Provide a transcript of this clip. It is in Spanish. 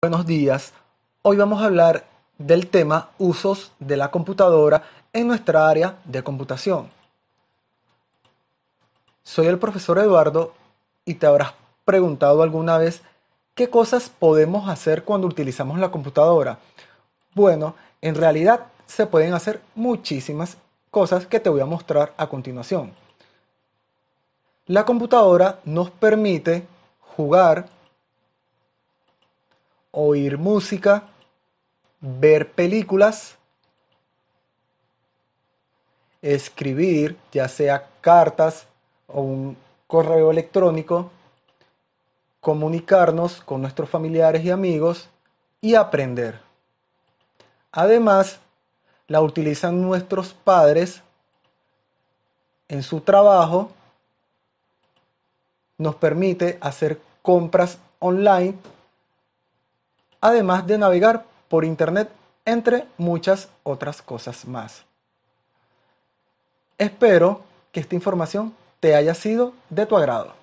Buenos días, hoy vamos a hablar del tema usos de la computadora en nuestra área de computación. Soy el profesor Eduardo y te habrás preguntado alguna vez qué cosas podemos hacer cuando utilizamos la computadora. Bueno, en realidad se pueden hacer muchísimas cosas que te voy a mostrar a continuación. La computadora nos permite jugar, oír música, ver películas, escribir, ya sea cartas o un correo electrónico, comunicarnos con nuestros familiares y amigos y aprender. Además, la utilizan nuestros padres en su trabajo, nos permite hacer compras online además de navegar por Internet, entre muchas otras cosas más. Espero que esta información te haya sido de tu agrado.